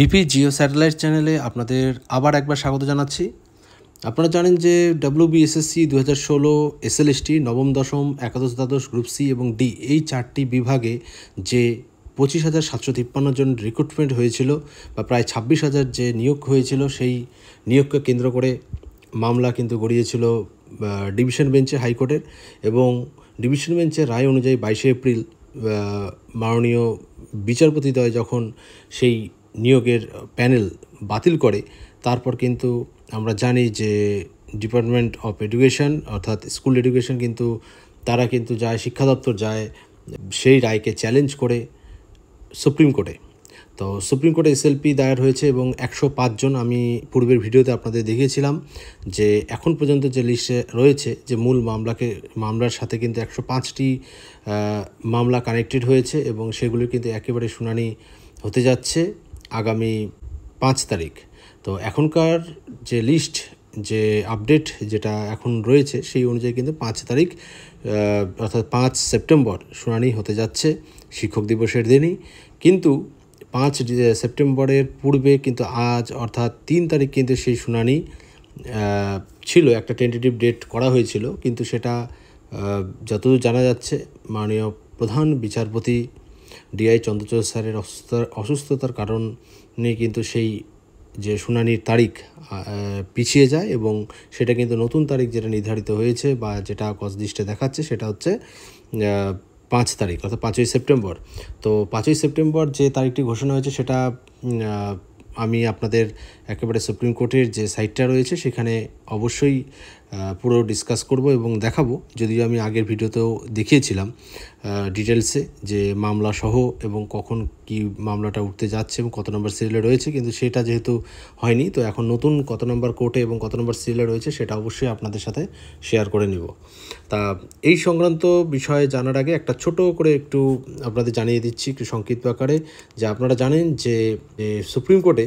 BP Jio satellite চ্যানেলে আপনাদের আবার একবার স্বাগত জানাচ্ছি আপনারা জানেন যে ডাব্লিউ বিএসএসসি দু হাজার ষোলো এসএলএসটি নবম দশম একাদশ দ্বাদশ গ্রুপ সি এবং ডি এই চারটি বিভাগে যে পঁচিশ হাজার সাতশো তিপ্পান্ন জন রিক্রুটমেন্ট হয়েছিল বা প্রায় ছাব্বিশ হাজার যে নিয়োগ হয়েছিল সেই নিয়োগকে কেন্দ্র করে মামলা কিন্তু গড়িয়েছিল ডিভিশন বেঞ্চে হাইকোর্টের এবং ডিভিশন বেঞ্চের রায় অনুযায়ী বাইশে এপ্রিল মাননীয় বিচারপতিদ্বয় যখন সেই নিয়োগের প্যানেল বাতিল করে তারপর কিন্তু আমরা জানি যে ডিপার্টমেন্ট অফ এডুকেশন অর্থাৎ স্কুল এডুকেশন কিন্তু তারা কিন্তু যায় শিক্ষা দপ্তর যায় সেই রায়কে চ্যালেঞ্জ করে সুপ্রিম কোর্টে তো সুপ্রিম কোর্টে এসএলপি দায়ের হয়েছে এবং একশো পাঁচজন আমি পূর্বের ভিডিওতে আপনাদের দেখিয়েছিলাম যে এখন পর্যন্ত যে লিস্টে রয়েছে যে মূল মামলাকে মামলার সাথে কিন্তু একশো পাঁচটি মামলা কানেক্টেড হয়েছে এবং সেগুলি কিন্তু একেবারে শুনানি হতে যাচ্ছে আগামী পাঁচ তারিখ তো এখনকার যে লিস্ট যে আপডেট যেটা এখন রয়েছে সেই অনুযায়ী কিন্তু পাঁচ তারিখ অর্থাৎ পাঁচ সেপ্টেম্বর শুনানি হতে যাচ্ছে শিক্ষক দিবসের দিনই কিন্তু পাঁচ সেপ্টেম্বরের পূর্বে কিন্তু আজ অর্থাৎ তিন তারিখ কিন্তু সেই শুনানি ছিল একটা টেন্টেটিভ ডেট করা হয়েছিল কিন্তু সেটা যতদূর জানা যাচ্ছে মাননীয় প্রধান বিচারপতি ডিআই চন্দ্রচূড় স্যারের অসুস্থতার অসুস্থতার কারণে কিন্তু সেই যে শুনানির তারিখ পিছিয়ে যায় এবং সেটা কিন্তু নতুন তারিখ যেটা নির্ধারিত হয়েছে বা যেটা কসদৃষ্টে দেখাচ্ছে সেটা হচ্ছে পাঁচ তারিখ অর্থাৎ পাঁচই সেপ্টেম্বর তো পাঁচই সেপ্টেম্বর যে তারিখটি ঘোষণা হয়েছে সেটা আমি আপনাদের একেবারে সুপ্রিম কোর্টের যে সাইটটা রয়েছে সেখানে অবশ্যই পুরো ডিসকাস করব এবং দেখাবো যদিও আমি আগের ভিডিওতেও দেখিয়েছিলাম ডিটেলসে যে মামলা সহ এবং কখন কি মামলাটা উঠতে যাচ্ছে এবং কত নম্বর সিরিয়ালে রয়েছে কিন্তু সেটা যেহেতু হয়নি তো এখন নতুন কত নম্বর কোর্টে এবং কত নম্বর সিরিয়ালে রয়েছে সেটা অবশ্যই আপনাদের সাথে শেয়ার করে নিব তা এই সংক্রান্ত বিষয়ে জানার আগে একটা ছোট করে একটু আপনাদের জানিয়ে দিচ্ছি একটু সংক্ষিপ্ত আকারে যে আপনারা জানেন যে সুপ্রিম কোর্টে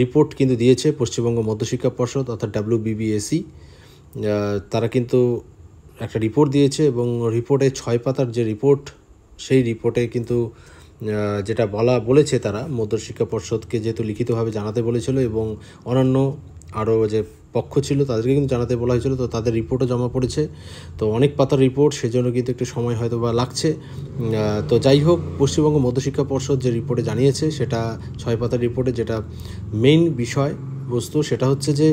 রিপোর্ট কিন্তু দিয়েছে পশ্চিমবঙ্গ মধ্যশিক্ষা পর্ষদ অর্থাৎ ডাব্লিউ বিবিএসি তারা কিন্তু একটা রিপোর্ট দিয়েছে এবং রিপোর্টে ছয় পাতার যে রিপোর্ট সেই রিপোর্টে কিন্তু যেটা বলা বলেছে তারা মধ্য শিক্ষা পর্ষদকে যেহেতু লিখিতভাবে জানাতে বলেছিল এবং অন্যান্য আরও যে পক্ষ ছিল তাদেরকে কিন্তু জানাতে বলা হয়েছিল তো তাদের রিপোর্টও জমা পড়েছে তো অনেক পাতার রিপোর্ট সেজন্য কিন্তু একটু সময় হয়তো বা লাগছে তো যাই হোক পশ্চিমবঙ্গ মধ্যশিক্ষা পর্ষদ যে রিপোর্টে জানিয়েছে সেটা ছয় পাতার রিপোর্টে যেটা মেইন বিষয় বস্তু সেটা হচ্ছে যে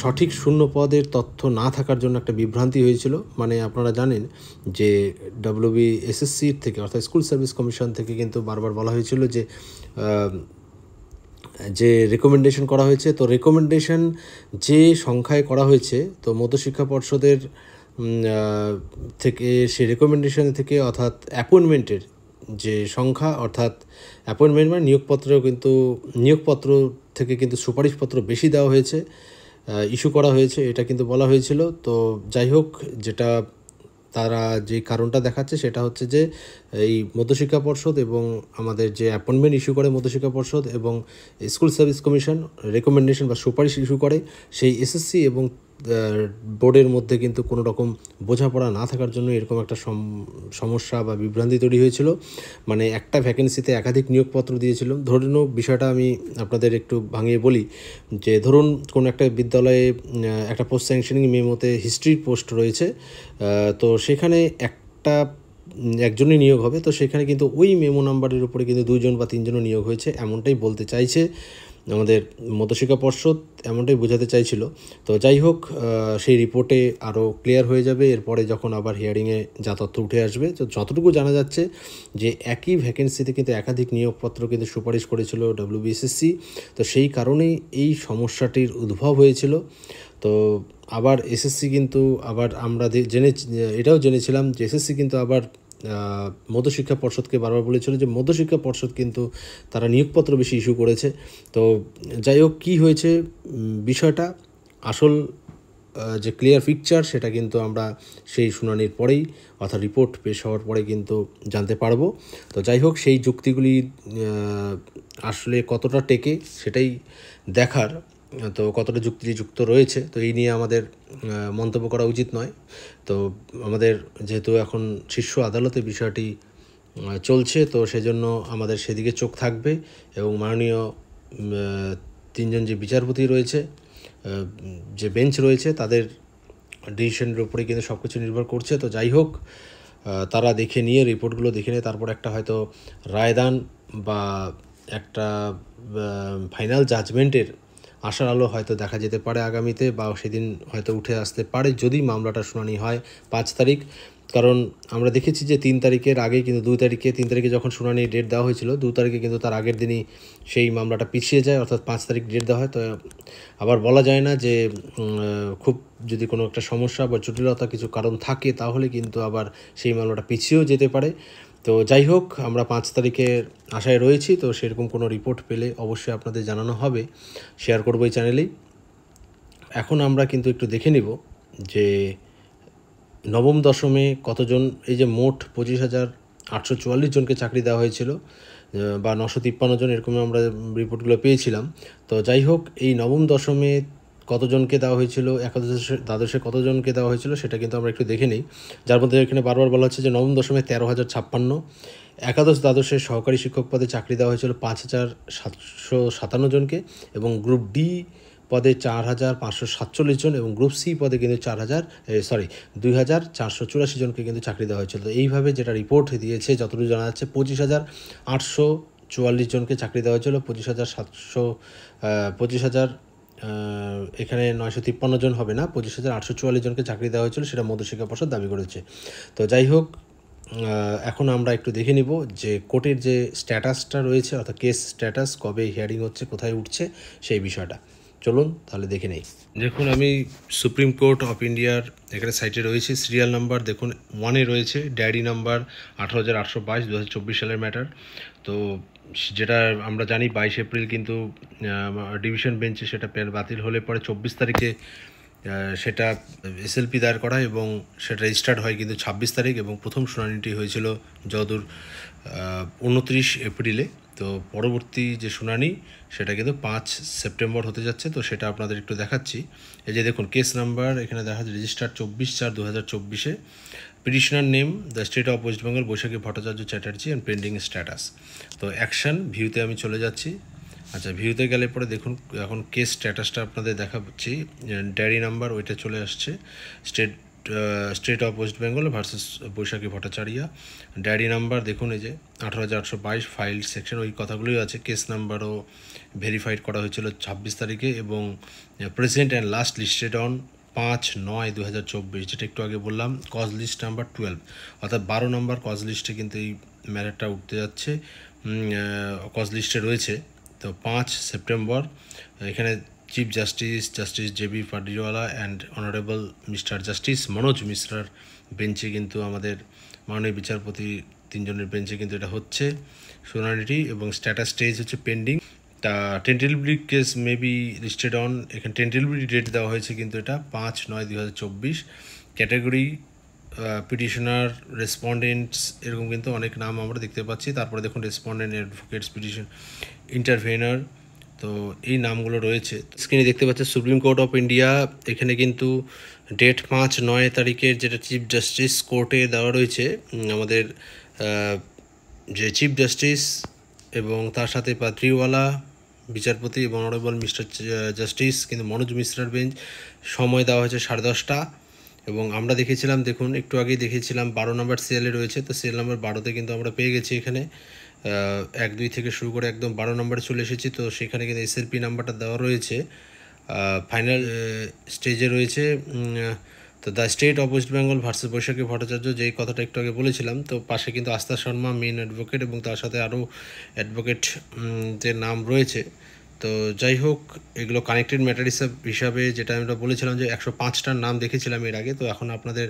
সঠিক শূন্য পদের তথ্য না থাকার জন্য একটা বিভ্রান্তি হয়েছিল মানে আপনারা জানেন যে ডব্লিউবি এসএসসির থেকে অর্থাৎ স্কুল সার্ভিস কমিশন থেকে কিন্তু বারবার বলা হয়েছিল যে যে রেকমেন্ডেশন করা হয়েছে তো রেকমেন্ডেশন যে সংখ্যায় করা হয়েছে তো মধ্যশিক্ষা পর্ষদের থেকে সে রেকমেন্ডেশন থেকে অর্থাৎ অ্যাপয়েন্টমেন্টের যে সংখ্যা অর্থাৎ অ্যাপয়েন্টমেন্ট মানে নিয়োগপত্র কিন্তু নিয়োগপত্র থেকে কিন্তু সুপারিশপত্র বেশি দেওয়া হয়েছে ইস্যু করা হয়েছে এটা কিন্তু বলা হয়েছিল তো যাই হোক যেটা তারা যে কারণটা দেখাচ্ছে সেটা হচ্ছে যে এই মধ্যশিক্ষা পর্ষদ এবং আমাদের যে অ্যাপয়েন্টমেন্ট ইস্যু করে মধ্যশিক্ষা পর্ষদ এবং স্কুল সার্ভিস কমিশন রেকমেন্ডেশন বা সুপারিশ ইস্যু করে সেই এসএসসি এবং বোর্ডের মধ্যে কিন্তু কোনো রকম বোঝাপড়া না থাকার জন্য এরকম একটা সমস্যা বা বিভ্রান্তি তৈরি হয়েছিল মানে একটা ভ্যাকেন্সিতে একাধিক নিয়োগপত্র দিয়েছিল ধরুন বিষয়টা আমি আপনাদের একটু ভাঙিয়ে বলি যে ধরুন কোন একটা বিদ্যালয়ে একটা পোস্ট স্যাংশনিং মেমোতে হিস্ট্রির পোস্ট রয়েছে তো সেখানে একটা একজনই নিয়োগ হবে তো সেখানে কিন্তু ওই মেমো নাম্বারের উপরে কিন্তু দুজন বা তিনজনও নিয়োগ হয়েছে এমনটাই বলতে চাইছে আমাদের মধ্যশিক্ষা পর্ষদ এমনটাই বোঝাতে চাইছিল তো যাই হোক সেই রিপোর্টে আরও ক্লিয়ার হয়ে যাবে এরপরে যখন আবার হিয়ারিংয়ে যা তথ্য উঠে আসবে তো যতটুকু জানা যাচ্ছে যে একই ভ্যাকেন্সিতে কিন্তু একাধিক নিয়োগপত্র কিন্তু সুপারিশ করেছিল ডব্লিউবিএসএসসি তো সেই কারণেই এই সমস্যাটির উদ্ভব হয়েছিল তো আবার এসএসসি কিন্তু আবার আমরা জেনে এটাও জেনেছিলাম যে এসএসসি কিন্তু আবার মধ্যশিক্ষা পর্ষদকে বারবার বলেছিল যে মধ্যশিক্ষা পর্ষদ কিন্তু তারা নিয়োগপত্র বেশি ইস্যু করেছে তো যাই হোক কী হয়েছে বিষয়টা আসল যে ক্লিয়ার পিকচার সেটা কিন্তু আমরা সেই শুনানির পরেই অর্থাৎ রিপোর্ট পেশ হওয়ার পরে কিন্তু জানতে পারবো তো যাই হোক সেই যুক্তিগুলি আসলে কতটা টেকে সেটাই দেখার তো কতটা যুক্তিযুক্ত রয়েছে তো এই নিয়ে আমাদের মন্তব্য করা উচিত নয় তো আমাদের যেহেতু এখন শীর্ষ আদালতে বিষয়টি চলছে তো সেজন্য আমাদের সেদিকে চোখ থাকবে এবং মাননীয় তিনজন যে বিচারপতি রয়েছে যে বেঞ্চ রয়েছে তাদের ডিসিশনের উপরে কিন্তু সব কিছু নির্ভর করছে তো যাই হোক তারা দেখে নিয়ে রিপোর্টগুলো দেখে নিয়ে তারপর একটা হয়তো রায়দান বা একটা ফাইনাল জাজমেন্টের আশার আলো হয়তো দেখা যেতে পারে আগামীতে বা সেদিন হয়তো উঠে আসতে পারে যদি মামলাটা শুনানি হয় পাঁচ তারিখ কারণ আমরা দেখেছি যে তিন তারিখের আগে কিন্তু দুই তারিখে তিন তারিখে যখন শুনানি ডেট দেওয়া হয়েছিল দু তারিখে কিন্তু তার আগের দিনই সেই মামলাটা পিছিয়ে যায় অর্থাৎ পাঁচ তারিখ ডেট দেওয়া হয় তো আবার বলা যায় না যে খুব যদি কোনো একটা সমস্যা বা জটিলতা কিছু কারণ থাকে তাহলে কিন্তু আবার সেই মামলাটা পিছিয়েও যেতে পারে তো যাই হোক আমরা পাঁচ তারিখে আশায় রয়েছি তো সেরকম কোনো রিপোর্ট পেলে অবশ্যই আপনাদের জানানো হবে শেয়ার করবো এই চ্যানেলেই এখন আমরা কিন্তু একটু দেখে নিব যে নবম দশমে কতজন এই যে মোট পঁচিশ হাজার আটশো চুয়াল্লিশ জনকে চাকরি দেওয়া হয়েছিল বা নশো তিপ্পান্ন জন এরকম আমরা রিপোর্টগুলো পেয়েছিলাম তো যাই হোক এই নবম দশমে কতজনকে দেওয়া হয়েছিল একাদশে দ্বাদশে কতজনকে দেওয়া হয়েছিল সেটা কিন্তু আমরা একটু দেখে নিই যার মধ্যে এখানে বারবার বলা হচ্ছে যে নবম দশমে তেরো হাজার ছাপ্পান্ন একাদশ দ্বাদশে সহকারী শিক্ষক পদে চাকরি দেওয়া হয়েছিল পাঁচ হাজার সাতশো সাতান্ন জনকে এবং গ্রুপ ডি পদে চার হাজার পাঁচশো সাতচল্লিশ জন এবং গ্রুপ সি পদে কিন্তু চার হাজার সরি দুই হাজার চারশো চুরাশি জনকে কিন্তু চাকরি দেওয়া হয়েছিল তো এইভাবে যেটা রিপোর্ট দিয়েছে যতটুকু জানা যাচ্ছে পঁচিশ হাজার আটশো চুয়াল্লিশ জনকে চাকরি দেওয়া হয়েছিল পঁচিশ হাজার সাতশো পঁচিশ হাজার এখানে নয়শো তিপ্পান্ন জন হবে না পঁচিশ হাজার আটশো চুয়াল্লিশ জনকে চাকরি দেওয়া হয়েছিল সেটা মধ্যশিক্ষা পর্ষদ দাবি করেছে তো যাই হোক এখন আমরা একটু দেখে নিব যে কোর্টের যে স্ট্যাটাসটা রয়েছে অর্থাৎ কেস স্ট্যাটাস কবে হিয়ারিং হচ্ছে কোথায় উঠছে সেই বিষয়টা চলুন তাহলে দেখে নেই দেখুন আমি সুপ্রিম কোর্ট অফ ইন্ডিয়ার এখানে সাইটে রয়েছে সিরিয়াল নাম্বার দেখুন ওয়ানে রয়েছে ডায়েরি নাম্বার আঠারো হাজার আটশো বাইশ দু হাজার চব্বিশ সালের ম্যাটার তো যেটা আমরা জানি বাইশ এপ্রিল কিন্তু ডিভিশন বেঞ্চে সেটা বাতিল হলে পরে চব্বিশ তারিখে সেটা এসএলপি দায়ের করা এবং সেটা রেজিস্টার্ড হয় কিন্তু ছাব্বিশ তারিখ এবং প্রথম শুনানিটি হয়েছিল যদূর উনত্রিশ এপ্রিলে তো পরবর্তী যে শুনানি সেটা কিন্তু পাঁচ সেপ্টেম্বর হতে যাচ্ছে তো সেটা আপনাদের একটু দেখাচ্ছি এই যে দেখুন কেস নাম্বার এখানে দেখা যাচ্ছে রেজিস্টার চব্বিশ চার দু হাজার চব্বিশে petitioner name the state of West Bengal Baishakhi Bhattacharya Chatterjee and pending status তো অ্যাকশান ভিউতে আমি চলে যাচ্ছি আচ্ছা ভিউতে গেলে পরে দেখুন এখন কেস স্ট্যাটাসটা আপনাদের দেখাচ্ছি ড্যারি নাম্বার ওইটা চলে আসছে state state of West Bengal versus Baishakhi Bhattacharya diary number দেখুন এই যে আঠারো হাজার আটশো বাইশ ফাইল সেকশন ওই কথাগুলোই আছে কেস নাম্বারও ভেরিফাইড করা হয়েছিল ছাব্বিশ তারিখে এবং president and last listed on পাঁচ নয় দু হাজার চব্বিশ যেটা একটু আগে বললাম কজ লিস্ট নাম্বার টুয়েলভ অর্থাৎ বারো নম্বর কজ লিস্টে কিন্তু এই ম্যাটারটা উঠতে যাচ্ছে কজ লিস্টে রয়েছে তো পাঁচ সেপ্টেম্বর এখানে justice justice J B Pardiwala and honourable Mister Justice Manoj মিশ্রার বেঞ্চে কিন্তু আমাদের মাননীয় বিচারপতি তিনজনের বেঞ্চে কিন্তু এটা হচ্ছে শুনানিটি এবং স্ট্যাটাস স্টেজ হচ্ছে পেন্ডিং তা tentatively case may be listed on এখানে টেন্টেলিভলি ডেট দেওয়া হয়েছে কিন্তু এটা পাঁচ নয় দু হাজার চব্বিশ ক্যাটাগরি পিটিশনার রেসপন্ডেন্টস এরকম কিন্তু অনেক নাম আমরা দেখতে পাচ্ছি তারপরে দেখুন রেসপন্ডেন্ট অ্যাডভোকেটস পিটিশন ইন্টারভেনার তো এই নামগুলো রয়েছে স্ক্রিনে দেখতে পাচ্ছে সুপ্রিম কোর্ট অফ ইন্ডিয়া এখানে কিন্তু ডেট পাঁচ নয় তারিখের যেটা চিফ জাস্টিস কোর্টে দেওয়া রয়েছে আমাদের যে চিফ জাস্টিস এবং তার সাথে পাত্রীওয়ালা বিচারপতি এবং অনারেবল মিস্টার জাস্টিস কিন্তু মনোজ মিশ্রার বেঞ্চ সময় দেওয়া হয়েছে সাড়ে দশটা এবং আমরা দেখেছিলাম দেখুন একটু আগেই দেখেছিলাম বারো নম্বর সিএলে রয়েছে তো সিএল নম্বর বারোতে কিন্তু আমরা পেয়ে গেছি এখানে এক দুই থেকে শুরু করে একদম বারো নম্বরে চলে এসেছি তো সেখানে কিন্তু এসএলপি নাম্বারটা দেওয়া রয়েছে ফাইনাল স্টেজে রয়েছে তো the state of West Bengal versus Baishakhi Bhattacharya যেই কথাটা একটু আগে বলেছিলাম তো পাশে কিন্তু আস্থা শর্মা মেন অ্যাডভোকেট এবং তার সাথে আরও অ্যাডভোকেট যে নাম রয়েছে তো যাই হোক এগুলো কানেক্টেড ম্যাটার হিসাবে যেটা আমরা বলেছিলাম যে একশো পাঁচটার নাম দেখেছিলাম এর আগে তো এখন আপনাদের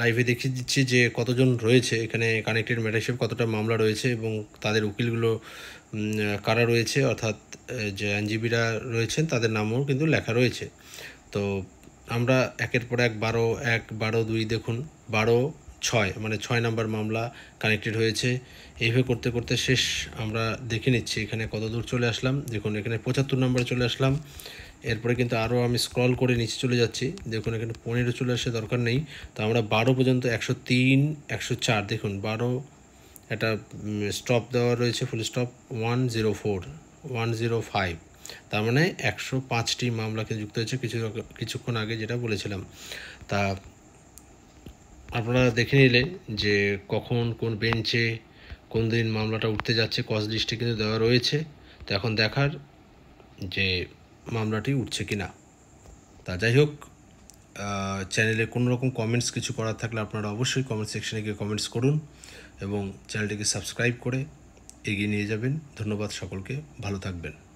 লাইভে দেখিয়ে দিচ্ছি যে কতজন রয়েছে এখানে কানেক্টেড ম্যাটারশিপ কতটা মামলা রয়েছে এবং তাদের উকিলগুলো কারা রয়েছে অর্থাৎ যে আইনজীবীরা রয়েছেন তাদের নামও কিন্তু লেখা রয়েছে তো আমরা একের পর এক বারো এক বারো দুই দেখুন বারো ছয় মানে ছয় নাম্বার মামলা কানেক্টেড হয়েছে এইভাবে করতে করতে শেষ আমরা দেখে নিচ্ছি এখানে কত দূর চলে আসলাম দেখুন এখানে পঁচাত্তর নাম্বার চলে আসলাম এরপরে কিন্তু আরও আমি স্ক্রল করে নিচে চলে যাচ্ছি দেখুন এখানে পনেরো চলে আসে দরকার নেই তো আমরা বারো পর্যন্ত একশো তিন একশো চার দেখুন বারো একটা স্টপ দেওয়া রয়েছে full stop one zero four one zero five তার মানে একশো পাঁচটি মামলাকে যুক্ত হয়েছে কিছু কিছুক্ষণ আগে যেটা বলেছিলাম তা আপনারা দেখে নিলেন যে কখন কোন বেঞ্চে কোন দিন মামলাটা উঠতে যাচ্ছে কস্ট লিস্টে কিন্তু দেওয়া রয়েছে তো এখন দেখার যে মামলাটি উঠছে কি না তা যাই হোক চ্যানেলে কোনো রকম কমেন্টস কিছু করার থাকলে আপনারা অবশ্যই কমেন্ট সেকশনে গিয়ে কমেন্টস করুন এবং চ্যানেলটিকে সাবস্ক্রাইব করে এগিয়ে নিয়ে যাবেন ধন্যবাদ সকলকে ভালো থাকবেন